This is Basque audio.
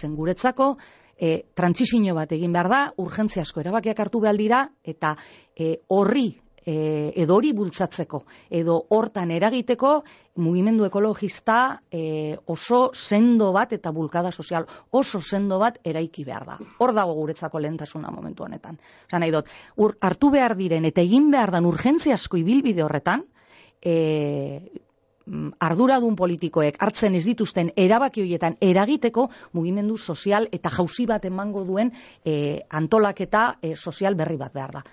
Zen guretzako, e, eh, trantzisio bat egin behar da, urgentzia asko erabakiak hartu behal dira, eta eh, horri edori eh, edo bultzatzeko, edo hortan eragiteko, mugimendu ekologista oso sendo bat eta bulkada sozial oso sendo bat eraiki behar da. Hor dago guretzako lehentasuna momentu honetan. nahi dut, hartu behar diren eta egin behar dan urgentzia asko ibilbide horretan, e, Mm, arduradun politikoek hartzen ez dituzten erabaki hoietan eragiteko mugimendu sozial eta jauzi bat emango duen e, antolaketa eh, sozial berri bat behar da.